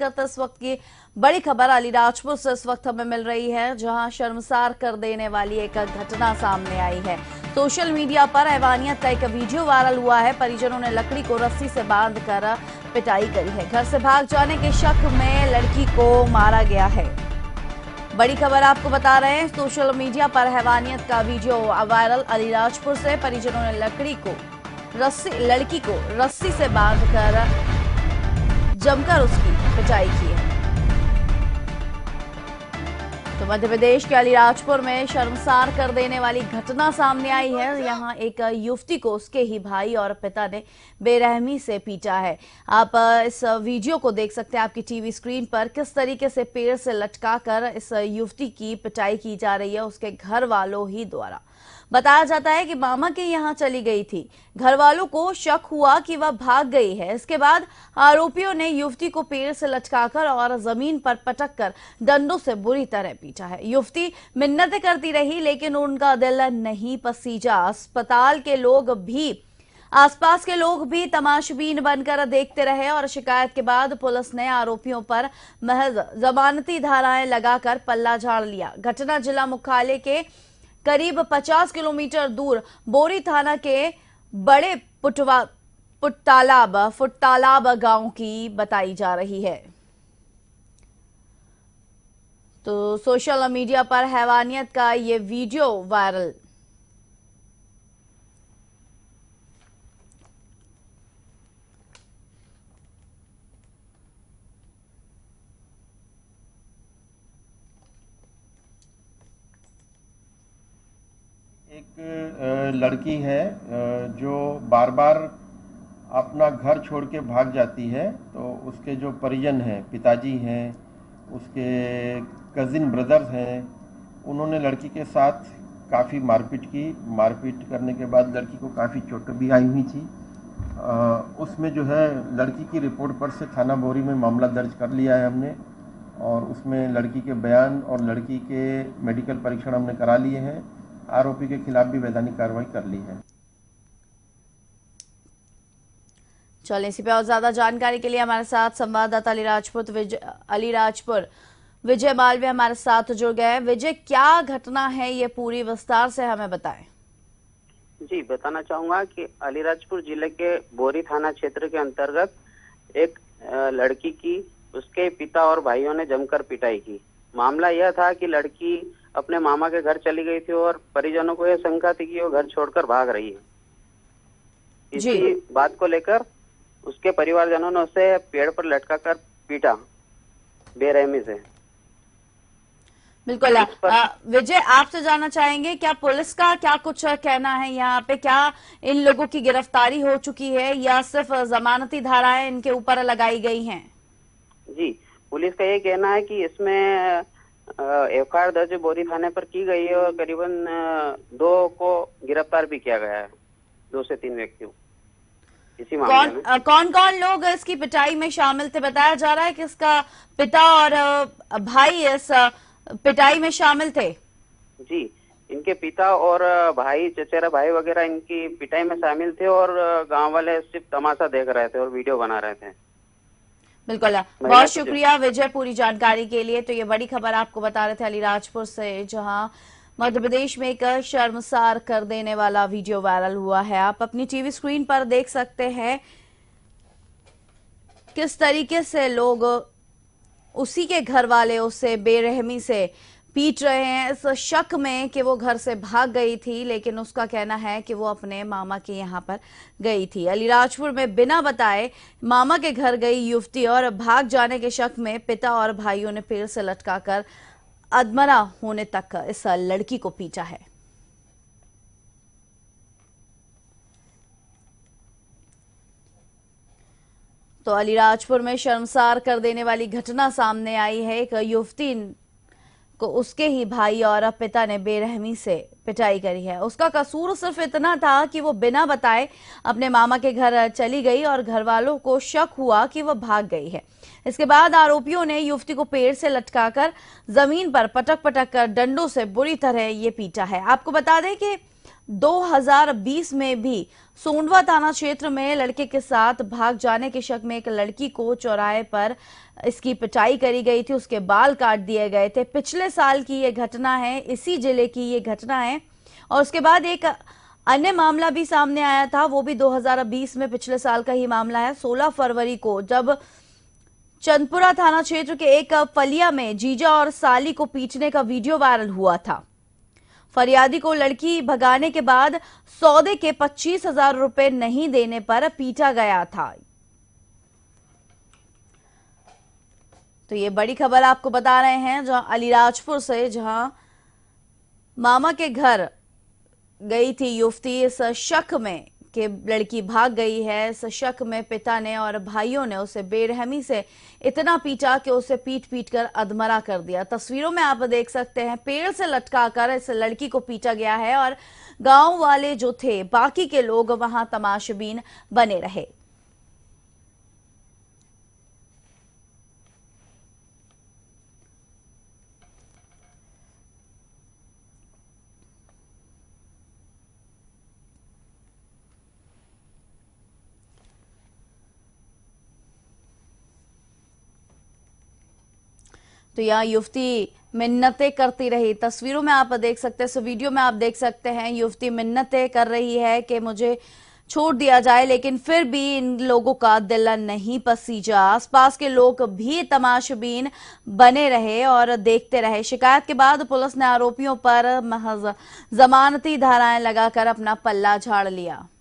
बात करते इस वक्त की बड़ी खबर अलीराजपुर से इस वक्त हमें मिल रही है जहां शर्मसार कर देने वाली एक घटना सामने आई है सोशल मीडिया पर ऐवानियत का एक वीडियो वायरल हुआ है परिजनों ने लकड़ी को रस्सी से बांध कर पिटाई करी है घर से भाग जाने के शक में लड़की को मारा गया है बड़ी खबर आपको बता रहे हैं सोशल मीडिया पर हैवानियत का वीडियो वायरल अलीराजपुर से परिजनों ने लकड़ी को रस्सी लड़की को रस्सी से बांधकर जमकर उसकी पिटाई की है तो मध्य प्रदेश के अलीराजपुर में शर्मसार कर देने वाली घटना सामने आई है यहाँ एक युवती को उसके ही भाई और पिता ने बेरहमी से पीटा है आप इस वीडियो को देख सकते हैं आपकी टीवी स्क्रीन पर किस तरीके से पेड़ से लटकाकर इस युवती की पिटाई की जा रही है उसके घर वालों ही द्वारा बताया जाता है कि मामा के यहाँ चली गई थी घर वालों को शक हुआ कि वह भाग गई है इसके बाद आरोपियों ने युवती को पेड़ से लटकाकर और जमीन पर पटक कर डंडों से बुरी तरह पीटा है युवती मिन्नत करती रही लेकिन उनका दिल नहीं पसीजा अस्पताल के लोग भी आसपास के लोग भी तमाशबीन बनकर देखते रहे और शिकायत के बाद पुलिस ने आरोपियों पर महज जमानती धाराएं लगाकर पल्ला झाड़ लिया घटना जिला मुख्यालय के करीब 50 किलोमीटर दूर बोरी थाना के बड़े पुटवा फुटतालाब गांव की बताई जा रही है तो सोशल मीडिया पर हैवानियत का ये वीडियो वायरल एक लड़की है जो बार बार अपना घर छोड़ के भाग जाती है तो उसके जो परिजन हैं पिताजी हैं उसके कज़िन ब्रदर्स हैं उन्होंने लड़की के साथ काफ़ी मारपीट की मारपीट करने के बाद लड़की को काफ़ी चोट भी आई हुई थी उसमें जो है लड़की की रिपोर्ट पर से थाना बोरी में मामला दर्ज कर लिया है हमने और उसमें लड़की के बयान और लड़की के मेडिकल परीक्षण हमने करा लिए हैं आरोपी के खिलाफ भी वैधानिक कार्रवाई कर ली है चलिए इसी पे और ज्यादा जानकारी के लिए हमारे साथ संवाददाता अली राजपूत अली राजपुर विजय मालवीय हमारे साथ जुड़ गए विजय क्या घटना है ये पूरी विस्तार से हमें बताएं जी बताना चाहूंगा कि अलीराजपुर जिले के बोरी थाना क्षेत्र के अंतर्गत एक लड़की की उसके पिता और भाइयों ने जमकर पिटाई की मामला यह था कि लड़की अपने मामा के घर चली गई थी और परिजनों को यह शंका थी कि वो घर छोड़कर भाग रही है इसी बात को लेकर उसके परिवारजनों ने उसे पेड़ पर लटका कर पीटा बेरहमी से बिल्कुल विजय आपसे तो जानना चाहेंगे क्या पुलिस का क्या कुछ कहना है यहाँ पे क्या इन लोगों की गिरफ्तारी हो चुकी है या सिर्फ जमानती धाराएं इनके ऊपर लगाई गई हैं जी पुलिस का ये कहना है कि इसमें एफ आई आर दर्ज बोरी थाने पर की गई है और करीबन दो को गिरफ्तार भी किया गया है दो से तीन व्यक्तियों इसी कौन में। कौन कौन लोग इसकी पिटाई में शामिल थे बताया जा रहा है कि इसका पिता और भाई इस पिटाई में शामिल थे जी इनके पिता और भाई चचेरा भाई वगैरह इनकी पिटाई में शामिल थे और गांव वाले सिर्फ तमाशा देख रहे थे और वीडियो बना रहे थे बिल्कुल बहुत तो शुक्रिया विजय पूरी जानकारी के लिए तो ये बड़ी खबर आपको बता रहे थे अलीराजपुर से जहां मध्य प्रदेश में एक शर्मसार कर देने वाला वीडियो वायरल हुआ है आप अपनी टीवी स्क्रीन पर देख सकते हैं किस तरीके से लोग उसी के घर वाले उसे बेरहमी से पीट रहे हैं इस शक में कि वो घर से भाग गई थी लेकिन उसका कहना है कि वो अपने मामा के यहाँ पर गई थी अलीराजपुर में बिना बताए मामा के घर गई युवती और भाग जाने के शक में पिता और भाइयों ने पेड़ से लटकाकर कर अदमरा होने तक इस लड़की को पीटा है तो अलीराजपुर में शर्मसार कर देने वाली घटना सामने आई है एक युवती उसको उसके ही भाई और पिता ने बेरहमी से पिटाई करी है उसका कसूर सिर्फ इतना था कि वो बिना बताए अपने मामा के घर चली गई और घर वालों को शक हुआ कि वह भाग गई है इसके बाद आरोपियों ने युवती को पेड़ से लटकाकर जमीन पर पटक पटक कर डंडों से बुरी तरह ये पीटा है आपको बता दें कि 2020 में भी सोंडवा थाना क्षेत्र में लड़के के साथ भाग जाने के शक में एक लड़की को चौराहे पर इसकी पिटाई करी गई थी उसके बाल काट दिए गए थे पिछले साल की ये घटना है इसी जिले की ये घटना है और उसके बाद एक अन्य मामला भी सामने आया था वो भी 2020 में पिछले साल का ही मामला है 16 फरवरी को जब चंदपुरा थाना क्षेत्र के एक फलिया में जीजा और साली को पीटने का वीडियो वायरल हुआ था फरियादी को लड़की भगाने के बाद सौदे के पच्चीस हजार रुपए नहीं देने पर पीटा गया था तो ये बड़ी खबर आपको बता रहे हैं जहां अलीराजपुर से जहां मामा के घर गई थी युवती इस शक में कि लड़की भाग गई है इस शक में पिता ने और भाइयों ने उसे बेरहमी से इतना पीटा कि उसे पीट पीट कर अधमरा कर दिया तस्वीरों में आप देख सकते हैं पेड़ से लटका कर इस लड़की को पीटा गया है और गांव वाले जो थे बाकी के लोग वहां तमाशबीन बने रहे तो यहाँ युवती मिन्नतें करती रही तस्वीरों में आप देख सकते हैं वीडियो में आप देख सकते हैं युवती मिन्नतें कर रही है कि मुझे छोड़ दिया जाए लेकिन फिर भी इन लोगों का दिल नहीं पसीजा आसपास के लोग भी तमाशबीन बने रहे और देखते रहे शिकायत के बाद पुलिस ने आरोपियों पर महज जमानती धाराएं लगाकर अपना पल्ला झाड़ लिया